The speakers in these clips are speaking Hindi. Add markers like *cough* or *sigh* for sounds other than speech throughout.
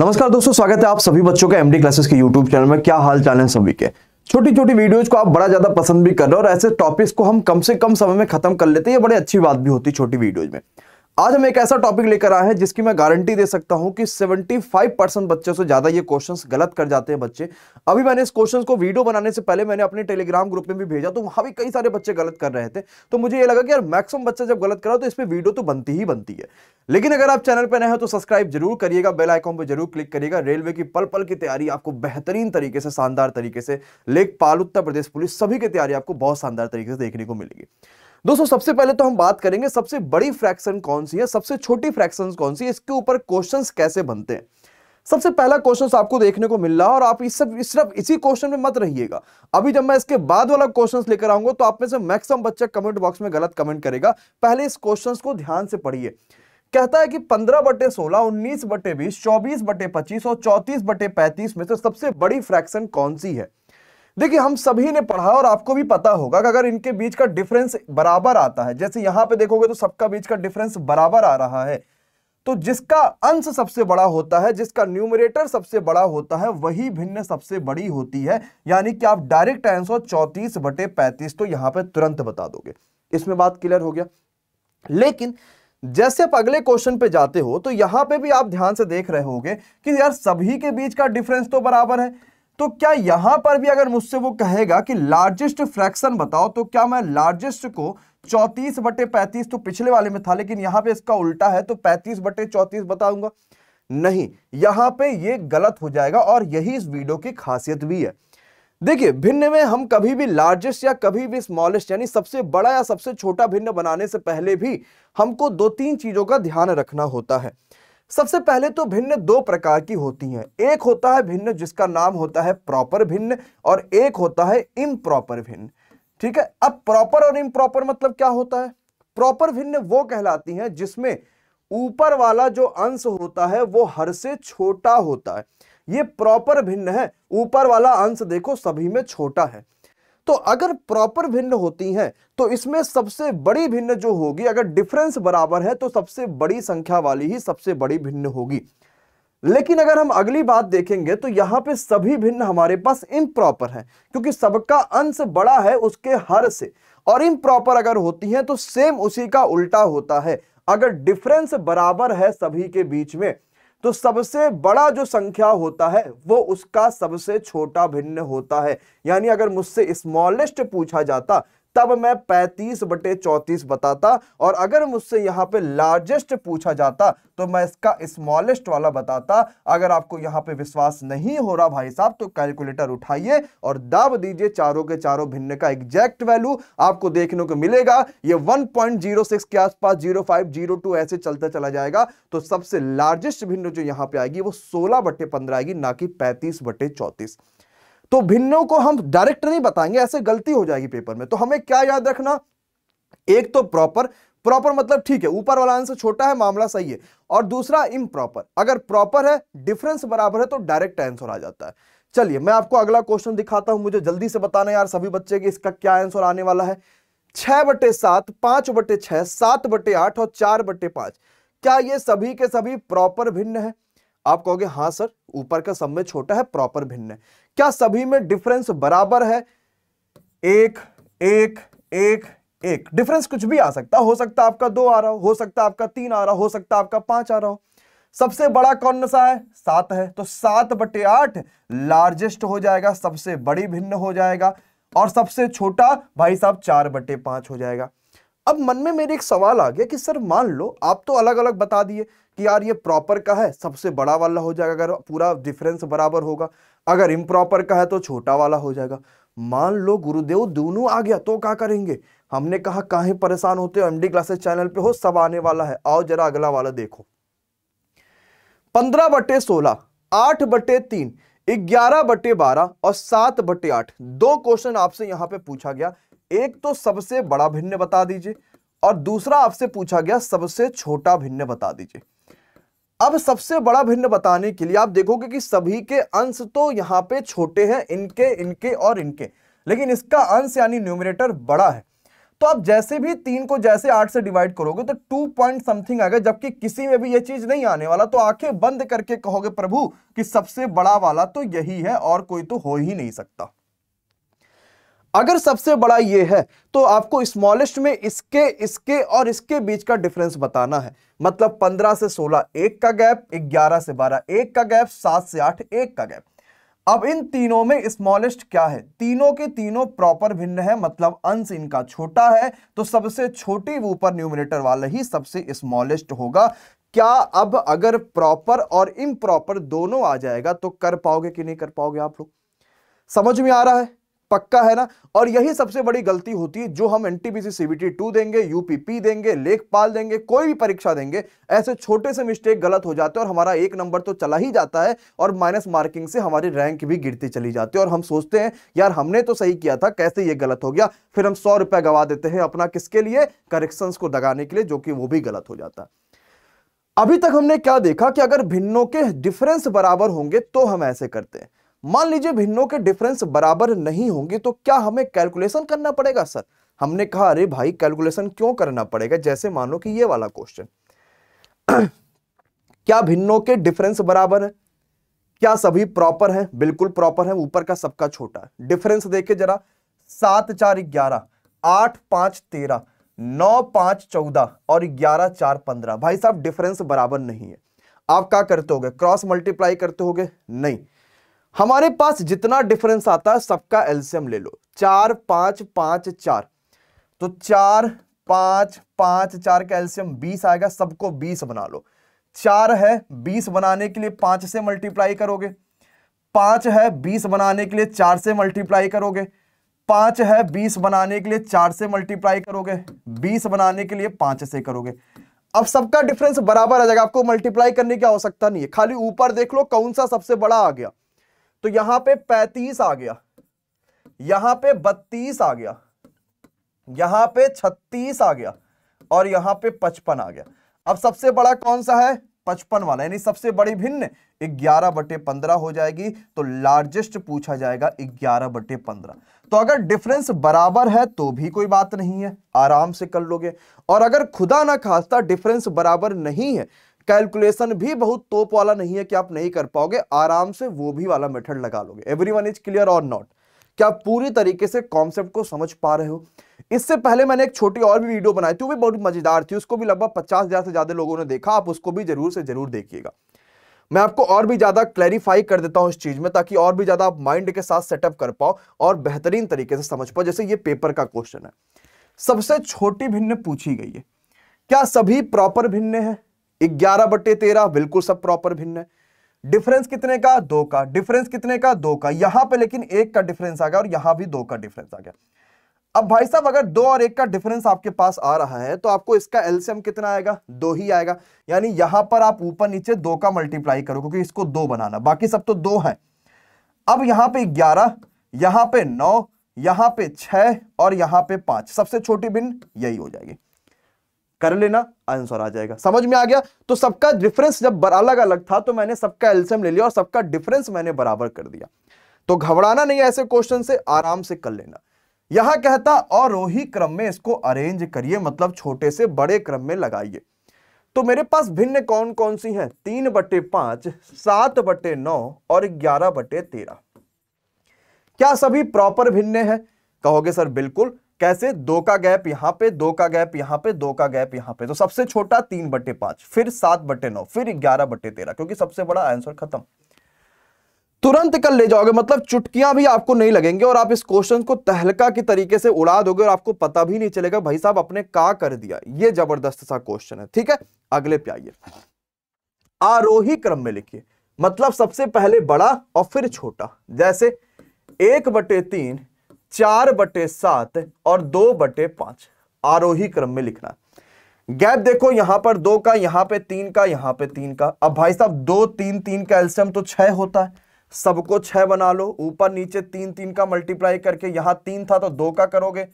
नमस्कार दोस्तों स्वागत है आप सभी बच्चों के एमडी क्लासेस के यूट्यूब चैनल में क्या हाल चाल है सभी के छोटी छोटी वीडियोज को आप बड़ा ज्यादा पसंद भी कर रहे हो और ऐसे टॉपिक्स को हम कम से कम समय में खत्म कर लेते हैं ये बड़ी अच्छी बात भी होती है छोटी वीडियोज में आज हम एक ऐसा टॉपिक लेकर आए हैं जिसकी मैं गारंटी दे सकता हूं कि 75 परसेंट बच्चों से ज़्यादा ये क्वेश्चंस गलत कर जाते हैं बच्चे अभी मैंने इस क्वेश्चंस को वीडियो बनाने से पहले मैंने अपने टेलीग्राम ग्रुप में भी भेजा तो वहां भी कई सारे बच्चे गलत कर रहे थे तो मुझे ये लगा कि यार मैक्सिमम बच्चा जब गलत करा तो इस पर वीडियो तो बनती ही बनती है लेकिन अगर आप चैनल पर नए हो तो सब्सक्राइब जरूर करिएगा बेल आइकॉन पर जरूर क्लिक करिएगा रेलवे की पल पल की तैयारी आपको बेहतरीन तरीके से शानदार तरीके से लेखपाल उत्तर प्रदेश पुलिस सभी की तैयारी आपको बहुत शानदार तरीके से देखने को मिलेगी दोस्तों सबसे पहले तो हम बात करेंगे सबसे बड़ी फ्रैक्शन कौन सी है सबसे छोटी फ्रैक्शन कौन सी है इसके ऊपर क्वेश्चन कैसे बनते हैं सबसे पहला क्वेश्चन आपको देखने को मिल रहा है और आप इस सिर्फ इसी क्वेश्चन में मत रहिएगा अभी जब मैं इसके बाद वाला क्वेश्चन लेकर आऊंगा तो आप में से मैक्सिमम बच्चा कमेंट बॉक्स में गलत कमेंट करेगा पहले इस क्वेश्चन को ध्यान से पढ़िए कहता है कि 15 बटे सोलह उन्नीस बटे बीस चौबीस बटे पच्चीस और 34 बटे पैंतीस में से सबसे बड़ी फ्रैक्शन कौन सी है देखिए हम सभी ने पढ़ा और आपको भी पता होगा कि अगर इनके बीच का डिफरेंस बराबर आता है जैसे यहां पे देखोगे तो सबका बीच का डिफरेंस बराबर आ रहा है तो जिसका अंश सबसे बड़ा होता है जिसका न्यूमरेटर सबसे बड़ा होता है वही भिन्न सबसे बड़ी होती है यानी कि आप डायरेक्ट आंसर चौतीस बटे पैंतीस तो यहां पर तुरंत बता दोगे इसमें बात क्लियर हो गया लेकिन जैसे आप अगले क्वेश्चन पे जाते हो तो यहां पे भी आप ध्यान से देख रहे होगे कि यार सभी के बीच का डिफरेंस तो बराबर है तो क्या यहां पर भी अगर मुझसे वो कहेगा कि लार्जेस्ट फ्रैक्शन बताओ तो क्या मैं लार्जेस्ट को चौतीस बटे पैंतीस तो पिछले वाले में था लेकिन यहां पे इसका उल्टा है तो पैंतीस बटे चौतीस बताऊंगा नहीं यहां पे ये गलत हो जाएगा और यही इस वीडियो की खासियत भी है देखिए भिन्न में हम कभी भी लार्जेस्ट या कभी भी स्मॉलेस्ट यानी सबसे बड़ा या सबसे छोटा भिन्न बनाने से पहले भी हमको दो तीन चीजों का ध्यान रखना होता है सबसे पहले तो भिन्न दो प्रकार की होती हैं एक होता है भिन्न जिसका नाम होता है प्रॉपर भिन्न और एक होता है इम्प्रॉपर भिन्न ठीक है अब प्रॉपर और इम्प्रॉपर मतलब क्या होता है प्रॉपर भिन्न वो कहलाती हैं जिसमें ऊपर वाला जो अंश होता है वो हर से छोटा होता है ये प्रॉपर भिन्न है ऊपर वाला अंश देखो सभी में छोटा है तो अगर प्रॉपर भिन्न होती हैं तो इसमें सबसे बड़ी भिन्न जो होगी अगर डिफरेंस बराबर है तो सबसे बड़ी संख्या वाली ही सबसे बड़ी भिन्न होगी लेकिन अगर हम अगली बात देखेंगे तो यहां पे सभी भिन्न हमारे पास इम्प्रॉपर है क्योंकि सबका अंश बड़ा है उसके हर से और इम्प्रॉपर अगर होती है तो सेम उसी का उल्टा होता है अगर डिफरेंस बराबर है सभी के बीच में तो सबसे बड़ा जो संख्या होता है वो उसका सबसे छोटा भिन्न होता है यानी अगर मुझसे स्मॉलेस्ट पूछा जाता तब मैं 35 बटे चौंतीस बताता और अगर मुझसे यहाँ पे लार्जेस्ट पूछा जाता तो मैं इसका स्मॉलेस्ट वाला बताता अगर आपको यहाँ पे विश्वास नहीं हो रहा भाई साहब तो कैलकुलेटर उठाइए और दाब दीजिए चारों के चारों भिन्न का एग्जैक्ट वैल्यू आपको देखने को मिलेगा ये 1.06 के आसपास 0502 ऐसे चलता चला जाएगा तो सबसे लार्जेस्ट भिन्न जो यहाँ पे आएगी वो सोलह बटे पंद्रह आएगी ना कि पैंतीस बटे चौंतीस तो भिन्नों को हम डायरेक्ट नहीं बताएंगे ऐसे गलती हो जाएगी पेपर में तो हमें क्या याद रखना एक तो प्रॉपर प्रॉपर मतलब ठीक है ऊपर वाला आंसर छोटा है मामला सही है और दूसरा इम्प्रॉपर अगर प्रॉपर है डिफरेंस बराबर है तो डायरेक्ट आंसर आ जाता है चलिए मैं आपको अगला क्वेश्चन दिखाता हूं मुझे जल्दी से बताना यार सभी बच्चे कि इसका क्या आंसर आने वाला है छह बटे सात पांच बटे छह सात बटे आठ और चार बटे पांच क्या ये सभी के सभी प्रॉपर भिन्न है आप कहोगे हाँ सर ऊपर का सब में छोटा है प्रॉपर भिन्न है क्या सभी में डिफरेंस बराबर है एक एक एक एक डिफरेंस कुछ भी आ सकता हो सकता आपका दो आ रहा हो सकता आपका तीन आ रहा हो सकता आपका पांच आ रहा हो सबसे बड़ा कौन सा है सात है तो सात बटे आठ लार्जेस्ट हो जाएगा सबसे बड़ी भिन्न हो जाएगा और सबसे छोटा भाई साहब चार बटे पांच हो जाएगा अब मन में मेरे एक सवाल आ गया कि सर मान लो आप तो अलग अलग बता दिए कि यार ये प्रॉपर का है सबसे बड़ा वाला हो जाएगा अगर पूरा डिफरेंस बराबर होगा अगर इम्प्रॉपर का है तो छोटा वाला हो जाएगा मान लो गुरुदेव दोनों आ गया तो क्या करेंगे हमने कहा कहा परेशान होते हो एमडी क्लासेस चैनल पे हो सब आने वाला है आओ जरा अगला वाला देखो पंद्रह बटे सोलह आठ बटे तीन ग्यारह बटे बारह और सात बटे आठ दो क्वेश्चन आपसे यहां पे पूछा गया एक तो सबसे बड़ा भिन्न बता दीजिए और दूसरा आपसे पूछा गया सबसे छोटा भिन्न बता दीजिए अब सबसे बड़ा भिन्न बताने के लिए आप देखोगे कि सभी के अंश तो यहाँ पे छोटे हैं इनके इनके और इनके लेकिन इसका अंश यानी न्यूमिनेटर बड़ा है तो आप जैसे भी तीन को जैसे आठ से डिवाइड करोगे तो टू पॉइंट समथिंग आएगा जबकि किसी में भी ये चीज नहीं आने वाला तो आंखें बंद करके कहोगे प्रभु कि सबसे बड़ा वाला तो यही है और कोई तो हो ही नहीं सकता अगर सबसे बड़ा ये है तो आपको स्मॉलेस्ट में इसके इसके और इसके बीच का डिफरेंस बताना है मतलब 15 से 16 एक का गैप 11 से 12 एक का गैप 7 से 8 एक का गैप अब इन तीनों में स्मॉलेस्ट क्या है तीनों के तीनों प्रॉपर भिन्न है मतलब अंश इनका छोटा है तो सबसे छोटी ऊपर न्यूमिनेटर वाला ही सबसे स्मॉलेस्ट होगा क्या अब अगर प्रॉपर और इम दोनों आ जाएगा तो कर पाओगे कि नहीं कर पाओगे आप लोग समझ में आ रहा है पक्का है ना और यही सबसे बड़ी गलती होती है जो हम एनटीपीसी सीबीटी टू देंगे यूपीपी देंगे लेखपाल देंगे कोई भी परीक्षा देंगे ऐसे छोटे से मिस्टेक गलत हो जाते हैं और हमारा एक नंबर तो चला ही जाता है और माइनस मार्किंग से हमारी रैंक भी गिरती चली जाती है और हम सोचते हैं यार हमने तो सही किया था कैसे ये गलत हो गया फिर हम सौ रुपया गवा देते हैं अपना किसके लिए करेक्शंस को दगाने के लिए जो कि वो भी गलत हो जाता है अभी तक हमने क्या देखा कि अगर भिन्नों के डिफरेंस बराबर होंगे तो हम ऐसे करते हैं मान लीजिए भिन्नों के डिफरेंस बराबर नहीं होंगे तो क्या हमें कैलकुलेशन करना पड़ेगा सर हमने कहा अरे भाई कैलकुलेशन क्यों करना पड़ेगा जैसे मानो कि ये वाला क्वेश्चन *clears throat* क्या भिन्नों के डिफरेंस बराबर है क्या सभी प्रॉपर हैं बिल्कुल प्रॉपर हैं ऊपर का सबका छोटा है डिफरेंस देखे जरा सात चार ग्यारह आठ पांच तेरह नौ पांच चौदह और ग्यारह चार पंद्रह भाई साहब डिफरेंस बराबर नहीं है आप क्या करते हो क्रॉस मल्टीप्लाई करते हो नहीं हमारे पास जितना डिफरेंस आता है सबका एल्सियम ले लो चार पांच पांच चार तो चार पांच पांच चार का एलसीएम बीस आएगा सबको बीस बना लो चार है बीस बनाने के लिए पांच से मल्टीप्लाई करोगे पांच है बीस बनाने के लिए चार से मल्टीप्लाई करोगे पांच है बीस बनाने के लिए चार से मल्टीप्लाई करोगे बीस बनाने के लिए पांच से करोगे अब सबका डिफरेंस बराबर आ जाएगा आपको मल्टीप्लाई करने की आवश्यकता नहीं है खाली ऊपर देख लो कौन सा सबसे बड़ा आ गया तो यहां पे 35 आ गया यहां पे 32 आ गया यहां पे 36 आ गया और यहां पे 55 आ गया अब सबसे बड़ा कौन सा है 55 वाला यानी सबसे बड़ी भिन्न 11 बटे पंद्रह हो जाएगी तो लार्जेस्ट पूछा जाएगा 11 बटे पंद्रह तो अगर डिफरेंस बराबर है तो भी कोई बात नहीं है आराम से कर लोगे और अगर खुदा ना खास्ता डिफरेंस बराबर नहीं है कैलकुलेशन भी बहुत तोप वाला नहीं है कि आप नहीं कर पाओगे आराम से वो भी वाला मेथड लगा लोगे एवरी वन इज क्लियर और नॉट क्या आप पूरी तरीके से कॉन्सेप्ट को समझ पा रहे हो इससे पहले मैंने एक छोटी और भी वीडियो बनाई थी वो भी बहुत मजेदार थी उसको भी लगभग पचास हजार से ज्यादा लोगों ने देखा आप उसको भी जरूर से जरूर देखिएगा मैं आपको और भी ज्यादा क्लैरिफाई कर देता हूं इस चीज में ताकि और भी ज्यादा आप माइंड के साथ सेटअप कर पाओ और बेहतरीन तरीके से समझ पाओ जैसे ये पेपर का क्वेश्चन है सबसे छोटी भिन्न पूछी गई है क्या सभी प्रॉपर भिन्न है ग्यारह बटे तेरह बिल्कुल सब प्रॉपर भिन्न है डिफरेंस कितने का दो का डिफरेंस कितने का दो का यहां पे लेकिन एक का डिफरेंस आ गया और यहां भी दो का डिफरेंस आ गया अब भाई साहब अगर दो और एक का डिफरेंस आपके पास आ रहा है तो आपको इसका एलसीएम कितना आएगा दो ही आएगा यानी यहां पर आप ऊपर नीचे दो का मल्टीप्लाई करो क्योंकि इसको दो बनाना बाकी सब तो दो है अब यहां पर ग्यारह यहां पर नौ यहां पर छह और यहां पर पांच सबसे छोटी बिन यही हो जाएगी कर लेना आंसर आ जाएगा समझ में आ गया तो सबका डिफरेंस जब अलग अलग था तो मैंने सबका एल्सियम ले लिया और सबका डिफरेंस मैंने बराबर कर दिया तो घबराना नहीं ऐसे क्वेश्चन से आराम से कर लेना यहां कहता अवरोही क्रम में इसको अरेंज करिए मतलब छोटे से बड़े क्रम में लगाइए तो मेरे पास भिन्न कौन कौन सी हैं तीन बटे पांच सात बटे नौ और ग्यारह बटे तेरह क्या सभी प्रॉपर भिन्न हैं कहोगे सर बिल्कुल कैसे दो का गैप यहां पे दो का गैप यहां पे दो का गैप यहां पे तो सबसे छोटा तीन बटे पांच फिर सात बटे नौ फिर ग्यारह बटे तेरह क्योंकि सबसे बड़ा आंसर खत्म तुरंत कल ले जाओगे मतलब चुटकियां भी आपको नहीं लगेंगे और आप इस क्वेश्चन को तहलका के तरीके से उड़ा दोगे और आपको पता भी नहीं चलेगा भाई साहब आपने का कर दिया ये जबरदस्त सा क्वेश्चन है ठीक है अगले पे आइए आरोही क्रम में लिखिए मतलब सबसे पहले बड़ा और फिर छोटा जैसे एक बटे तीन चार बटे सात और दो बटे पांच आरोही क्रम में लिखना गैप देखो यहां पर दो का यहां पे तीन का यहां पे तीन का अब भाई साहब दो तीन तीन का एल्सियम तो छह होता है सबको छह बना लो ऊपर नीचे तीन तीन का मल्टीप्लाई करके यहां तीन था तो दो का करोगे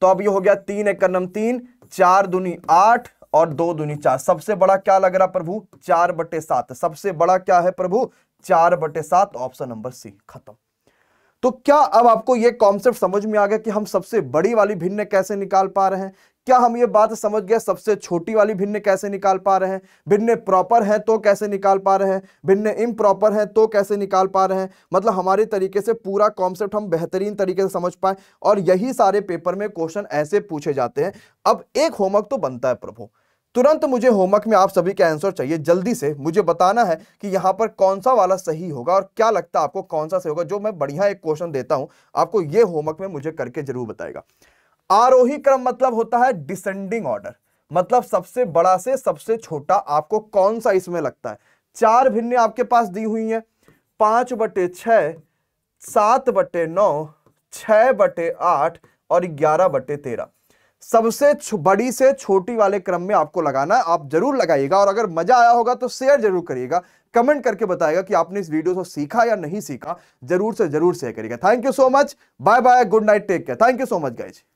तो अब ये हो गया तीन एक नम तीन चार दुनी आठ और दो दुनी चार सबसे बड़ा क्या लग रहा प्रभु चार बटे सात सबसे बड़ा क्या है प्रभु चार बटे सात ऑप्शन नंबर सी खत्म तो क्या अब आपको ये कॉन्सेप्ट समझ में आ गया कि हम सबसे बड़ी वाली भिन्न कैसे निकाल पा रहे हैं क्या हम ये बात समझ गए सबसे छोटी वाली भिन्न कैसे निकाल पा रहे हैं भिन्न प्रॉपर है तो कैसे निकाल पा रहे हैं भिन्न इम्प्रॉपर है तो कैसे निकाल पा रहे हैं मतलब हमारे तरीके से पूरा कॉन्सेप्ट हम बेहतरीन तरीके से समझ पाए और यही सारे पेपर में क्वेश्चन ऐसे पूछे जाते हैं अब एक होमवर्क तो बनता है प्रभु तुरंत मुझे होमवर्क में आप सभी के आंसर चाहिए जल्दी से मुझे बताना है कि यहाँ पर कौन सा वाला सही होगा और क्या लगता है आपको कौन सा सही होगा जो मैं बढ़िया एक क्वेश्चन देता हूँ आपको ये होमवर्क में मुझे करके जरूर बताएगा आरोही क्रम मतलब होता है डिसेंडिंग ऑर्डर मतलब सबसे बड़ा से सबसे छोटा आपको कौन सा इसमें लगता है चार भिन्न आपके पास दी हुई हैं पांच बटे छ सात बटे नौ छ बटे आठ और ग्यारह बटे तेरह सबसे बड़ी से छोटी वाले क्रम में आपको लगाना है आप जरूर लगाइएगा और अगर मजा आया होगा तो शेयर जरूर करिएगा कमेंट करके बताएगा कि आपने इस वीडियो को सीखा या नहीं सीखा जरूर से जरूर शेयर करिएगा thank you so much bye bye good night take care thank you so much guys